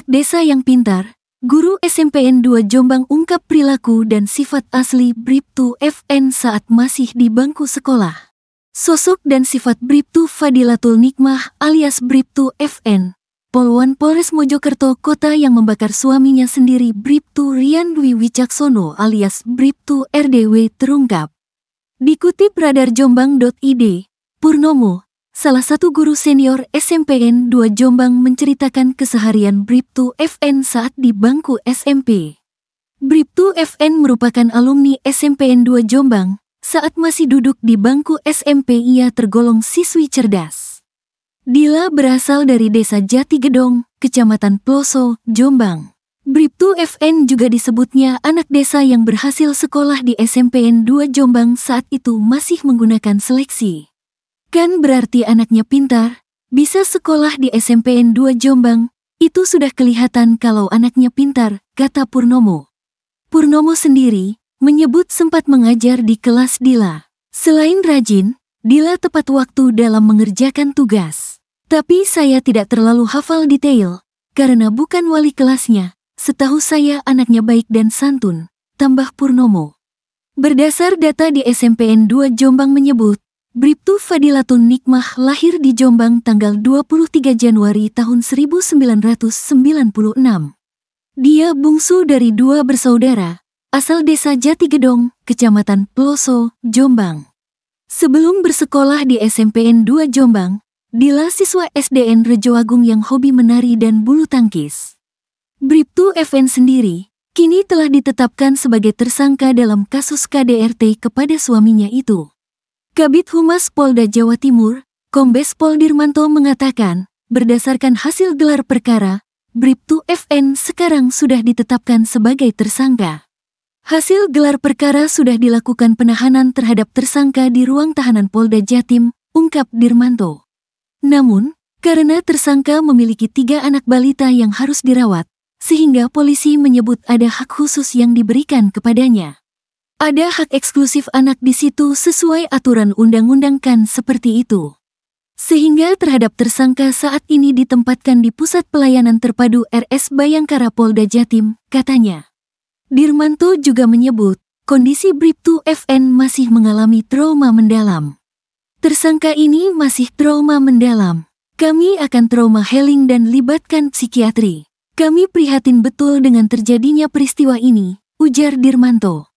Anak desa yang pintar, guru SMPN 2 Jombang ungkap perilaku dan sifat asli Briptu FN saat masih di bangku sekolah. Sosok dan sifat Briptu Fadilatul Nikmah alias Briptu FN, Polwan Polres Mojokerto Kota yang membakar suaminya sendiri Briptu Rian Dwi Wicaksono alias Briptu RDW terungkap. Dikutip radar jombang.id, Purnomo, salah satu guru senior SMPN 2 Jombang menceritakan keseharian Briptu FN saat di bangku SMP. Briptu FN merupakan alumni SMPN 2 Jombang. Saat masih duduk di bangku SMP ia tergolong siswi cerdas. Dila berasal dari desa Jati Gedong, Kecamatan Ploso, Jombang. Briptu FN juga disebutnya anak desa yang berhasil sekolah di SMPN 2 Jombang saat itu masih menggunakan seleksi. Kan berarti anaknya pintar, bisa sekolah di SMPN 2 Jombang, itu sudah kelihatan kalau anaknya pintar, kata Purnomo. Purnomo sendiri menyebut sempat mengajar di kelas Dila. Selain rajin, Dila tepat waktu dalam mengerjakan tugas. Tapi saya tidak terlalu hafal detail, karena bukan wali kelasnya. Setahu saya anaknya baik dan santun, tambah Purnomo. Berdasar data di SMPN 2 Jombang menyebut, Bribtu Fadilatun Nikmah lahir di Jombang tanggal 23 Januari tahun 1996. Dia bungsu dari dua bersaudara, asal desa Jatigedong, kecamatan Peloso, Jombang. Sebelum bersekolah di SMPN 2 Jombang, Dila siswa SDN Rejoagung yang hobi menari dan bulu tangkis. Bribtu FN sendiri, kini telah ditetapkan sebagai tersangka dalam kasus KDRT kepada suaminya itu. Kabit Humas Polda Jawa Timur, Kombes Pol Dirmanto mengatakan, berdasarkan hasil gelar perkara, Bribtu FN sekarang sudah ditetapkan sebagai tersangka. Hasil gelar perkara sudah dilakukan penahanan terhadap tersangka di ruang tahanan Polda Jatim, ungkap Dirmanto. Namun, karena tersangka memiliki tiga anak balita yang harus dirawat, sehingga polisi menyebut ada hak khusus yang diberikan kepadanya. Ada hak eksklusif anak di situ sesuai aturan undang-undang kan seperti itu. Sehingga terhadap tersangka saat ini ditempatkan di Pusat Pelayanan Terpadu RS Bayangkara Polda Jatim, katanya. Dirmanto juga menyebut, kondisi Briptu FN masih mengalami trauma mendalam. Tersangka ini masih trauma mendalam. Kami akan trauma healing dan libatkan psikiatri. Kami prihatin betul dengan terjadinya peristiwa ini, ujar Dirmanto.